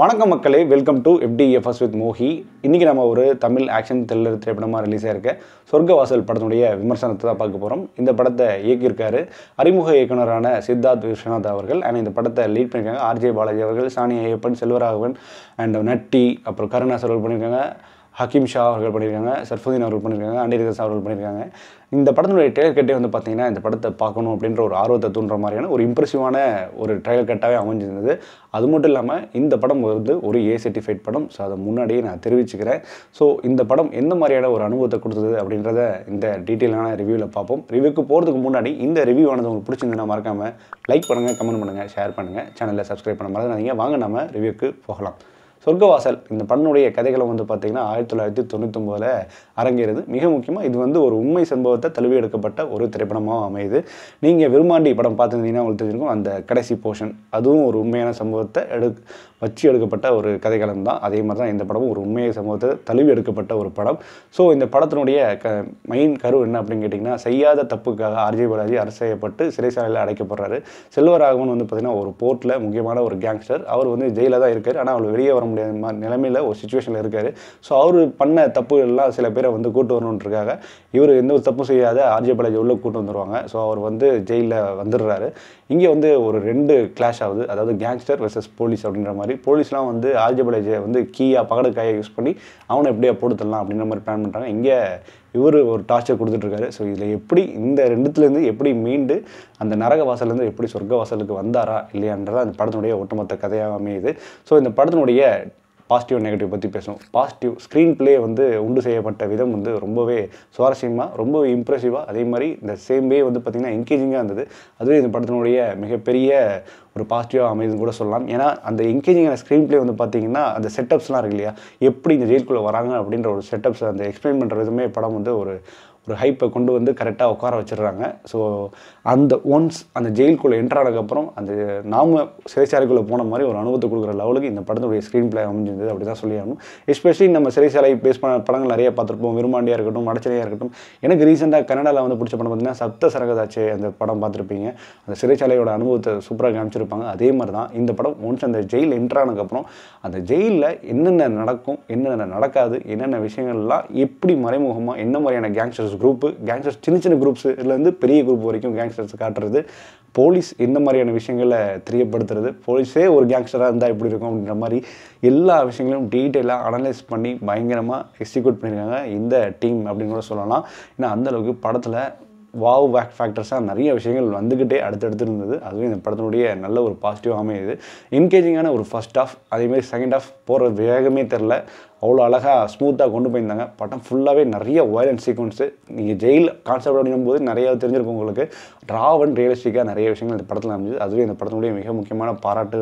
வணக்கம் மக்களே welcome to FDFS with Mohi இன்றைக்கி நம்ம ஒரு தமிழ் ஆக்ஷன் த்ரில்லர் திரைப்படமாக ரிலீஸ் சொர்க்க சொர்க்கவாசல் படத்தினுடைய விமர்சனத்தை தான் பார்க்க போகிறோம் இந்த படத்தை இயக்கியிருக்காரு அறிமுக இயக்குனரான சித்தார்த் விஸ்வநாத் அவர்கள் அண்ட் இந்த படத்தை லீட் பண்ணியிருக்காங்க ஆர்ஜே பாலாஜி அவர்கள் சானியா ஐயப்பன் செல்வராகவன் அண்ட் நட்டி அப்புறம் கருணா பண்ணியிருக்காங்க ஹக்கீம் ஷா அவர்கள் பண்ணியிருக்காங்க சர்ஃபுதீன் அவர்கள் பண்ணியிருக்காங்க அண்டிரிகா ஷா அவர்கள் பண்ணியிருக்காங்க இந்த படத்தினுடைய ட்ரெயில் கட்டே வந்து பார்த்திங்கன்னா இந்த படத்தை பார்க்கணும் அப்படின்ற ஒரு ஆர்வத்தை தூண்டுற மாதிரியான ஒரு இம்ப்ரெசிவான ஒரு ட்ரெயில் கட்டாகவே அமைஞ்சிருந்தது அது மட்டும் இல்லாமல் இந்த படம் வந்து ஒரு ஏ சர்டிஃபைட் படம் ஸோ அதை முன்னாடியே நான் தெரிவிச்சுக்கிறேன் ஸோ இந்த படம் எந்த மாதிரியான ஒரு அனுபவத்தை கொடுத்தது அப்படின்றத இந்த டீட்டெயிலான ரிவ்யூவில் பார்ப்போம் ரிவ்யூக்கு போகிறதுக்கு முன்னாடி இந்த ரிவ்யூ ஆனது உங்களுக்கு பிடிச்சிருந்ததுன்னா மறக்காமல் லைக் பண்ணுங்கள் கமெண்ட் பண்ணுங்கள் ஷேர் பண்ணுங்கள் சேனலில் சப்ஸ்கிரைப் பண்ண மறந்துடாதீங்க வாங்க நம்ம ரிவ்யூக்கு போகலாம் சொர்க்கவாசல் இந்த பண்ணுடைய கதைகளை வந்து பார்த்தீங்கன்னா ஆயிரத்தி தொள்ளாயிரத்தி தொண்ணூத்தொம்போதில் அரங்கேறுது மிக முக்கியமாக இது வந்து ஒரு உண்மை சம்பவத்தை தழுவி எடுக்கப்பட்ட ஒரு திரைப்படமாக அமையுது நீங்கள் விரும்மாண்டி படம் பார்த்துருந்தீங்கன்னா உங்களுக்கு தெரிஞ்சிருக்கும் அந்த கடைசி போர்ஷன் அதுவும் ஒரு உண்மையான சம்பவத்தை எடு வச்சு எடுக்கப்பட்ட ஒரு கதைகளம் தான் அதே மாதிரி தான் இந்த படமும் ஒரு உண்மையை சம்பவத்தை தழுவி எடுக்கப்பட்ட ஒரு படம் ஸோ இந்த படத்தினுடைய க மெயின் கரு என்ன அப்படின்னு கேட்டிங்கன்னா செய்யாத தப்புக்காக ஆர்ஜே பாலாஜி அரசு செய்யப்பட்டு சிறைசாலையில் அடைக்கப்படுறாரு செல்வராகவன் வந்து பார்த்திங்கன்னா ஒரு போர்ட்டில் முக்கியமான ஒரு கேங்ஸ்டர் அவர் வந்து ஜெயிலில் தான் இருக்கார் ஆனால் அவர் வெளியே வர முடியாத மாதிரி நிலமையில் ஒரு சுச்சுவேஷனில் இருக்கார் ஸோ அவர் பண்ண தப்புகள்லாம் சில பேரை வந்து கூட்டு வரணுன்றக்காக இவர் எந்த ஒரு தப்பும் செய்யாத ஆர்ஜே பாலாஜி உள்ளே கூட்டு வந்துடுவாங்க ஸோ அவர் வந்து ஜெயிலில் வந்துடுறாரு இங்கே வந்து ஒரு ரெண்டு கிளாஷ் ஆகுது அதாவது கேங்ஸ்டர் வெர்சஸ் போலீஸ் அப்படின்ற மாதிரி போலீஸ்லாம் வந்து ஆர்ஜே பாலாஜியை வந்து கீயாக பகடக்காயை யூஸ் பண்ணி அவனை எப்படியா போடுத்தலாம் அப்படின்ற மாதிரி பிளான் பண்ணுறாங்க இங்கே இவர் ஒரு டார்ச்சர் கொடுத்துட்ருக்காரு ஸோ இதில் எப்படி இந்த ரெண்டுத்துலேருந்து எப்படி மீண்டு அந்த நரக வாசலேருந்து எப்படி சொர்க்க வாசலுக்கு வந்தாரா இல்லையான்றதா அந்த படத்தினுடைய ஒட்டுமொத்த கதையாக அமையுது ஸோ இந்த படத்தினுடைய பாசிட்டிவ் நெகட்டிவ் பற்றி பேசுவோம் பாசிட்டிவ் ஸ்க்ரீன் பிளே வந்து உண்டு செய்யப்பட்ட விதம் வந்து ரொம்பவே சுவாரஸ்யமாக ரொம்பவே இம்ப்ரெசிவாக அதே மாதிரி இந்த சேம் வே வந்து பார்த்திங்கன்னா என்கேஜிங்காக இருந்தது அதுவே இந்த படத்தினுடைய மிகப்பெரிய ஒரு பாசிட்டிவாக அமைதுன்னு கூட சொல்லலாம் ஏன்னா அந்த என்கேஜிங்கான ஸ்க்ரீன் பிளே வந்து பார்த்திங்கன்னா அந்த செட்டப்ஸ்லாம் இருக்கு இல்லையா எப்படி இந்த ஜெயிலுக்குள்ளே வராங்க அப்படின்ற ஒரு செட்டப்ஸ் அந்த எக்ஸ்பிளைன் பண்ணுற விதமே படம் வந்து ஒரு ஒரு ஹைப்பை கொண்டு வந்து கரெக்டாக உட்கார வச்சிடுறாங்க ஸோ அந்த ஒன்ஸ் அந்த ஜெயிலுக்குள்ளே என்ட்ரானதுக்கப்புறம் அந்த நாம சிறைச்சாலைக்குள்ளே போன மாதிரி ஒரு அனுபவத்தை கொடுக்குற லெவலுக்கு இந்த படத்துடைய ஸ்க்ரீன் பிளே அமைஞ்சிருந்தது அப்படி தான் சொல்லியாகணும் எஸ்பெஷலி நம்ம சிறைச்சாலை பேஸ் பண்ண படங்கள் நிறைய பார்த்துருப்போம் விரும்பாண்டியாக இருக்கட்டும் மடச்சலையாக இருக்கட்டும் எனக்கு ரீசெண்டாக கன்னடாவில் வந்து பிடிச்ச படம் பார்த்திங்கன்னா சப்த சரகதாச்சே அந்த படம் பார்த்துருப்பீங்க அந்த சிறைச்சாலையோட அனுபவத்தை சூப்பராக காமிச்சிருப்பாங்க அதே மாதிரி தான் இந்த படம் ஒன்ஸ் அந்த ஜெயில் என்ட்ரானதுக்கப்புறம் அந்த ஜெயிலில் என்னென்ன நடக்கும் என்னென்ன நடக்காது என்னென்ன விஷயங்கள்லாம் எப்படி மறைமுகமாக என்ன மாதிரியான கேங்ஸ்டர்ஸ் குரூப்பு கேங்ஸ்டர்ஸ் சின்ன சின்ன குரூப்ஸ்லேருந்து பெரிய குரூப் வரைக்கும் கேங்ஸ்டர்ஸ் காட்டுறது போலீஸ் இந்த மாதிரியான விஷயங்களை தெரியப்படுத்துறது போலீஸே ஒரு கேங்ஸ்டராக இருந்தால் எப்படி இருக்கும் அப்படின்ற மாதிரி எல்லா விஷயங்களையும் டீட்டெயிலாக அனலைஸ் பண்ணி பயங்கரமாக எக்ஸிக்யூட் பண்ணியிருக்காங்க இந்த டீம் அப்படின்னு கூட சொல்லலாம் ஏன்னா அந்தளவுக்கு படத்தில் வாவ் வேக் ஃபேக்டர்ஸாக நிறைய விஷயங்கள் வந்துக்கிட்டே அடுத்தடுத்து இருந்தது அதுவும் இந்த படத்தினுடைய நல்ல ஒரு பாசிட்டிவாக அமையுது என்கேஜிங்கான ஒரு ஃபஸ்ட் ஆஃப் அதேமாதிரி செகண்ட் ஆஃப் போகிற வேகமே தெரில அவ்வளோ அழகாக ஸ்மூத்தாக கொண்டு போயிருந்தாங்க படம் ஃபுல்லாகவே நிறைய வயலன்ஸ் சீக்வன்ஸு நீங்கள் ஜெயில் கான்செப்ட் அப்படிங்கும் போது நிறையா தெரிஞ்சிருக்கும் உங்களுக்கு ட்ராவன் ரியலிஸ்டிக்காக நிறைய விஷயங்கள் இந்த படத்தில் அமைஞ்சது அதுவே இந்த படத்தினுடைய மிக முக்கியமான பாராட்டு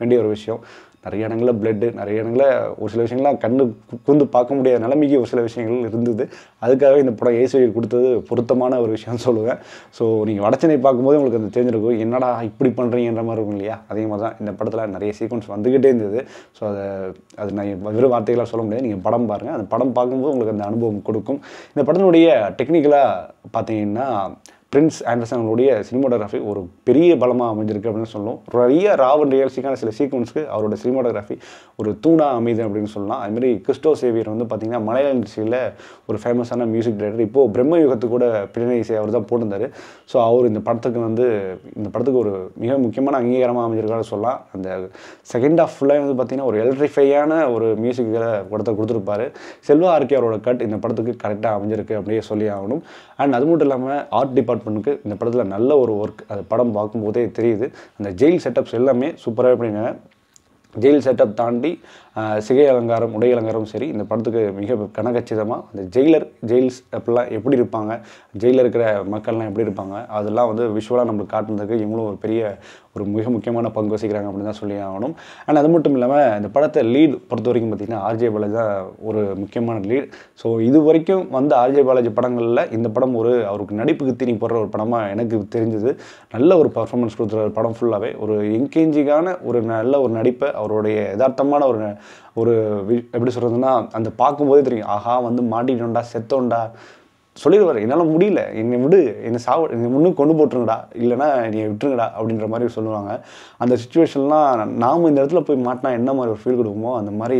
வேண்டிய ஒரு விஷயம் நிறைய இடங்களில் பிளட்டு நிறைய இடங்களில் ஒரு சில விஷயங்கள்லாம் கண்ணு கூர்ந்து பார்க்க முடியாத நிலைமைக்கு ஒரு சில விஷயங்கள் இருந்தது அதுக்காகவே இந்த படம் ஏசுவை கொடுத்தது பொருத்தமான ஒரு விஷயம்னு சொல்லுவேன் ஸோ நீங்கள் வடச்சனை பார்க்கும்போது உங்களுக்கு அந்த தெரிஞ்சிருக்கும் என்னடா இப்படி பண்ணுறீங்கன்ற மாதிரி இருக்கும் இல்லையா அதே மாதிரி தான் இந்த படத்தில் நிறைய சீக்வன்ஸ் வந்துக்கிட்டே இருந்தது ஸோ அதை அது நான் வெறும் வார்த்தைகளாக சொல்ல முடியாது நீங்கள் படம் பாருங்கள் அந்த படம் பார்க்கும்போது உங்களுக்கு அந்த அனுபவம் கொடுக்கும் இந்த படத்தினுடைய டெக்னிக்கலாக பார்த்தீங்கன்னா பிரின்ஸ் ஆண்டர்சனுடைய அவங்களுடைய ஒரு பெரிய பலமாக அமைஞ்சிருக்கு அப்படின்னு சொல்லணும் நிறைய ராவன் அண்ட் ரியல்ஸிக்கான சில சீக்வன்ஸ்க்கு அவரோட சினிமோட்டோகிராஃபி ஒரு தூணாக அமைது அப்படின்னு சொல்லலாம் அதுமாரி கிறிஸ்டோ சேவியர் வந்து பார்த்திங்கன்னா மலையாள இண்டஸ்ட்ரியில் ஒரு ஃபேமஸான மியூசிக் டைரக்டர் இப்போது பிரம்ம யுகத்து கூட பின்னணி இசை அவர் தான் போட்டிருந்தார் ஸோ அவர் இந்த படத்துக்கு வந்து இந்த படத்துக்கு ஒரு மிக முக்கியமான அங்கீகாரமாக அமைஞ்சிருக்கான்னு சொல்லலாம் அந்த செகண்ட் ஆஃப் ஃபுல்லாக வந்து பார்த்திங்கன்னா ஒரு எலக்ட்ரிஃபையான ஒரு மியூசிக்கில் படத்தை கொடுத்துருப்பாரு செல்வா ஆர்கே அவரோட கட் இந்த படத்துக்கு கரெக்டாக அமைஞ்சிருக்கு அப்படியே சொல்லி ஆகணும் அண்ட் அது மட்டும் இல்லாமல் ஆர்ட் டிபார்ட் டிபார்ட்மெண்ட்டுக்கு இந்த படத்தில் நல்ல ஒரு ஒர்க் அது படம் பார்க்கும்போதே தெரியுது அந்த ஜெயில் செட்டப்ஸ் எல்லாமே சூப்பராக எப்படிங்க ஜெயில் செட்டப் தாண்டி சிகை அலங்காரம் உடை அலங்காரம் சரி இந்த படத்துக்கு மிக கனகச்சிதமாக அந்த ஜெயிலர் ஜெயில்ஸ் அப்படிலாம் எப்படி இருப்பாங்க ஜெயிலில் இருக்கிற மக்கள்லாம் எப்படி இருப்பாங்க அதெல்லாம் வந்து விஷுவலாக நம்மளுக்கு காட்டுனதுக்கு இவங்களும் ஒரு பெரிய ஒரு மிக முக்கியமான பங்கு வசிக்கிறாங்க அப்படின்னு தான் சொல்லி ஆகணும் ஆனால் அது மட்டும் இல்லாமல் இந்த படத்தை லீட் பொறுத்த வரைக்கும் பார்த்திங்கன்னா ஆர்ஜே பாலாஜி தான் ஒரு முக்கியமான லீட் ஸோ இது வரைக்கும் வந்த ஆர்ஜே பாலாஜி படங்களில் இந்த படம் ஒரு அவருக்கு நடிப்புக்கு தீனி போடுற ஒரு படமாக எனக்கு தெரிஞ்சது நல்ல ஒரு பர்ஃபார்மன்ஸ் கொடுத்துற படம் ஃபுல்லாகவே ஒரு என்கேஞ்சிக்கான ஒரு நல்ல ஒரு நடிப்பை அவருடைய யதார்த்தமான ஒரு ஒரு எப்படி சொல்கிறதுன்னா அந்த பார்க்கும்போதே தெரியும் ஆஹா வந்து மாட்டிட்டோண்டா செத்தோண்டா சொல்லிடுவார் என்னால் முடியல என்னை விடு என்னை சாவு என்னை முன்னும் கொண்டு போட்டுருங்கடா இல்லைனா என்னை விட்டுருங்கடா அப்படின்ற மாதிரி சொல்லுவாங்க அந்த சுச்சுவேஷன்லாம் நாம் இந்த இடத்துல போய் மாட்டினா என்ன மாதிரி ஒரு ஃபீல் கொடுக்குமோ அந்த மாதிரி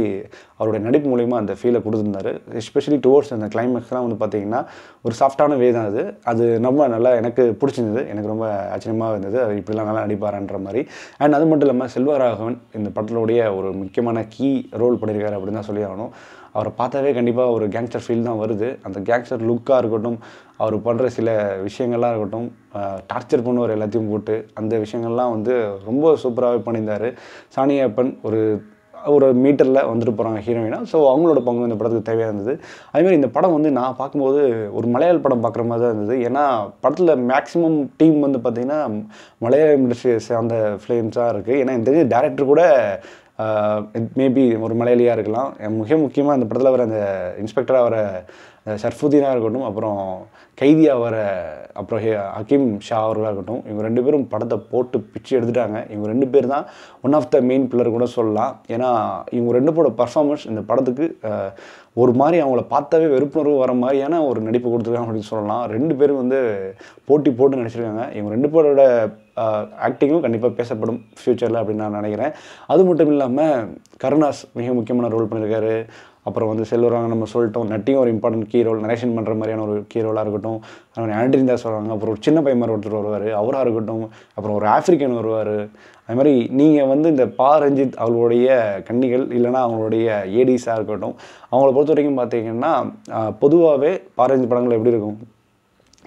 அவருடைய நடிப்பு மூலயமா அந்த ஃபீலை கொடுத்துருந்தாரு எஸ்பெஷலி டுவோர்ட்ஸ் அந்த கிளைமேக்ஸ்லாம் வந்து பார்த்திங்கன்னா ஒரு சாஃப்டான வே தான் அது அது ரொம்ப நல்லா எனக்கு பிடிச்சிருந்தது எனக்கு ரொம்ப ஆச்சரியமாக இருந்தது அது இப்படிலாம் நல்லா நடிப்பாரான்ற மாதிரி அண்ட் அது மட்டும் இல்லாமல் செல்வராகவன் இந்த படத்தினுடைய ஒரு முக்கியமான கீ ரோல் பண்ணியிருக்காரு அப்படின்னு தான் சொல்லி ஆகணும் அவரை பார்த்தாவே கண்டிப்பாக ஒரு கேங்ஸ்டர் ஃபீல் தான் வருது அந்த கேங்ஸ்டர் லுக்காக இருக்கட்டும் அவர் பண்ணுற சில விஷயங்கள்லாம் இருக்கட்டும் டார்ச்சர் பண்ணுவார் எல்லாத்தையும் போட்டு அந்த விஷயங்கள்லாம் வந்து ரொம்ப சூப்பராகவே பண்ணியிருந்தார் சானியப்பன் ஒரு ஒரு மீட்டரில் வந்துட்டு போகிறாங்க ஹீரோயினா ஸோ அவங்களோட பங்கு இந்த படத்துக்கு தேவையாக இருந்தது அதேமாதிரி இந்த படம் வந்து நான் பார்க்கும்போது ஒரு மலையாள படம் பார்க்குற மாதிரி தான் இருந்தது ஏன்னா படத்தில் மேக்ஸிமம் டீம் வந்து பார்த்திங்கன்னா மலையாள இண்டஸ்ட்ரி சார்ந்த ஃபிலிம்ஸாக இருக்குது ஏன்னா இந்த டேரக்டர் கூட மேபி ஒரு மலையாளியாக இருக்கலாம் மிக முக்கியமாக அந்த படத்தில் வர அந்த இன்ஸ்பெக்டராக வர சர்ஃபுதீனாக இருக்கட்டும் அப்புறம் கைதியாக வர அப்புறம் ஹக்கீம் ஷா அவர்களாக இருக்கட்டும் இவங்க ரெண்டு பேரும் படத்தை போட்டு பிச்சு எடுத்துட்டாங்க இவங்க ரெண்டு பேர் தான் one of the main pillar கூட சொல்லலாம் ஏன்னா இவங்க ரெண்டு பேரோட பர்ஃபார்மன்ஸ் இந்த படத்துக்கு ஒரு மாதிரி அவங்கள பார்த்தாவே வெறுப்புணர்வு வர மாதிரியான ஒரு நடிப்பு கொடுத்துருக்காங்க அப்படின்னு சொல்லலாம் ரெண்டு பேரும் வந்து போட்டி போட்டு நினச்சிருக்காங்க இவங்க ரெண்டு பேரோட ஆக்டிங்கும் கண்டிப்பாக பேசப்படும் ஃப்யூச்சரில் அப்படின்னு நான் நினைக்கிறேன் அது மட்டும் இல்லாமல் கருணாஸ் மிக முக்கியமான ரோல் பண்ணியிருக்காரு அப்புறம் வந்து செல்வராங்க நம்ம சொல்லிட்டோம் நட்டியும் ஒரு இம்பார்ட்டன்ட் கீரோல் நரேஷன் பண்ணுற மாதிரியான ஒரு கீரோலாக இருக்கட்டும் அப்புறம் ஆண்ட்ரின் தாஸ் வருவாங்க அப்புறம் ஒரு சின்ன பையன் மாதிரி ஒருத்தர் வருவார் அவராக இருக்கட்டும் அப்புறம் ஒரு ஆஃப்ரிக்கன் வருவார் அது மாதிரி நீங்கள் வந்து இந்த பா ரஞ்சித் அவங்களுடைய கன்னிகள் இல்லைனா அவங்களுடைய ஏடிஸாக இருக்கட்டும் அவங்கள பொறுத்த வரைக்கும் பார்த்தீங்கன்னா பொதுவாகவே பாரஞ்சித் படங்கள் எப்படி இருக்கும்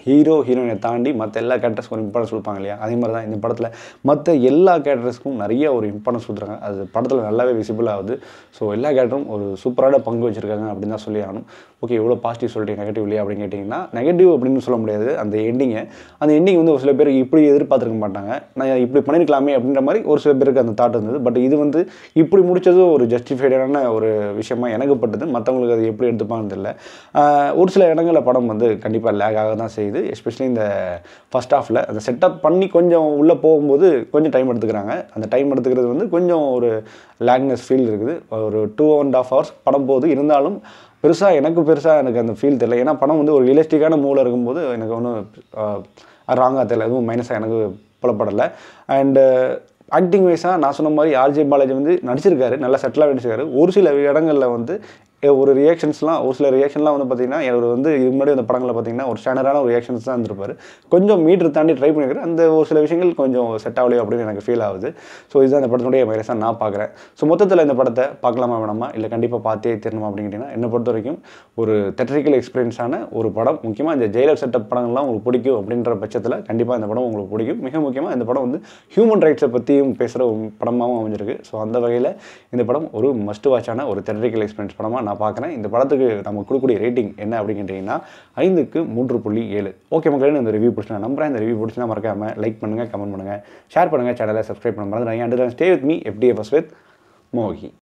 ஹீரோ ஹீரோயினை தாண்டி மற்ற எல்லா கேரக்டர்ஸ்க்கும் ஒரு இம்பார்ட்டன்ஸ் கொடுப்பாங்க இல்லையா அதே மாதிரி தான் இந்த படத்தில் மற்ற எல்லா கேரக்டர்ஸ்க்கும் நிறைய ஒரு இம்பார்ட்டன்ஸ் கொடுத்துருக்காங்க அது படத்தில் நல்லாவே விசிபிள் ஆகுது ஸோ எல்லா கேரக்டரும் ஒரு சூப்பரான பங்கு வச்சுருக்காங்க அப்படின்னு தான் சொல்லி ஆகணும் ஓகே எவ்வளோ பாசிட்டிவ் சொல்லிட்டு நெகட்டிவ் இல்லையா அப்படின்னு கேட்டிங்கன்னா நெகட்டிவ் அப்படின்னு சொல்ல முடியாது அந்த எண்டிங்கை அந்த எண்டிங் வந்து ஒரு சில பேர் இப்படி எதிர்பார்த்துருக்க மாட்டாங்க நான் இப்படி பண்ணியிருக்கலாமே அப்படின்ற மாதிரி ஒரு சில பேருக்கு அந்த தாட் இருந்தது பட் இது வந்து இப்படி முடித்ததும் ஒரு ஜஸ்டிஃபைடான ஒரு விஷயமா எனக்கு பட்டது மற்றவங்களுக்கு அது எப்படி எடுத்துப்பான்னு தெரியல ஒரு சில இடங்களில் படம் வந்து கண்டிப்பாக லேக் ஆக தான் செய்யுது தெரியுது எஸ்பெஷலி இந்த ஃபஸ்ட் ஹாஃபில் அந்த செட்டப் பண்ணி கொஞ்சம் உள்ளே போகும்போது கொஞ்சம் டைம் எடுத்துக்கிறாங்க அந்த டைம் எடுத்துக்கிறது வந்து கொஞ்சம் ஒரு லேக்னஸ் ஃபீல் இருக்குது ஒரு டூ அண்ட் ஆஃப் ஹவர்ஸ் படம் போகுது இருந்தாலும் பெருசாக எனக்கு பெருசாக எனக்கு அந்த ஃபீல் தெரியல ஏன்னா படம் வந்து ஒரு ரியலிஸ்டிக்கான மூவில் இருக்கும்போது எனக்கு ஒன்றும் ராங்காக தெரியல எதுவும் மைனஸாக எனக்கு புலப்படலை அண்டு ஆக்டிங் வைஸாக நான் சொன்ன மாதிரி ஆர்ஜே பாலாஜி வந்து நடிச்சிருக்காரு நல்லா செட்டிலாக ஆகிடுச்சிருக்காரு ஒரு சில இடங்களில் வந்து ஒரு ரியாக்ஷன்ஸ்லாம் ஒரு சில ரியாக்ஷன்லாம் வந்து பார்த்திங்கன்னா அவர் வந்து இது முன்னாடி அந்த படங்களில் பார்த்திங்கன்னா ஒரு ஸ்டாண்டர்டான ஒரு ரியாக்ஷன்ஸ் தான் இருந்திருப்பார் கொஞ்சம் மீட்டர் தாண்டி ட்ரை பண்ணியிருக்காரு அந்த ஒரு சில விஷயங்கள் கொஞ்சம் செட் ஆகலையோ அப்படின்னு எனக்கு ஃபீல் ஆகுது ஸோ இதுதான் இந்த படத்தினுடைய மைரஸாக நான் பார்க்குறேன் ஸோ மொத்தத்தில் இந்த படத்தை பார்க்கலாமா வேணாமா இல்லை கண்டிப்பாக பார்த்தே தெரியணுமா அப்படின்னு என்னை பொறுத்த வரைக்கும் ஒரு தெட்ரிக்கல் எக்ஸ்பீரியன்ஸான ஒரு படம் முக்கியமாக இந்த ஜெயிலர் செட்டப் படங்கள்லாம் உங்களுக்கு பிடிக்கும் அப்படின்ற பட்சத்தில் கண்டிப்பாக இந்த படம் உங்களுக்கு பிடிக்கும் மிக முக்கியமாக இந்த படம் வந்து ஹியூமன் ரைட்ஸை பற்றியும் பேசுகிற ஒரு படமாகவும் அமைஞ்சிருக்கு ஸோ அந்த வகையில் இந்த படம் ஒரு மஸ்ட் வாட்சான ஒரு தெட்ரிக்கல் எக்ஸ்பீரியன்ஸ் படமாக நான் நான் பார்க்குறேன் இந்த படத்துக்கு நம்ம கொடுக்கக்கூடிய ரேட்டிங் என்ன அப்படின்னு கேட்டிங்கன்னா ஐந்துக்கு மூன்று புள்ளி ஏழு ஓகே மக்களே இந்த ரிவ்யூ பிடிச்சினா நம்புறேன் இந்த ரிவ்யூ பிடிச்சினா மறக்காமல் லைக் பண்ணுங்கள் கமெண்ட் பண்ணுங்கள் ஷேர் பண்ணுங்கள் சேனலை சப்ஸ்கிரைப் பண்ண மறந்துடாங்க and stay with me FDFS with மோகி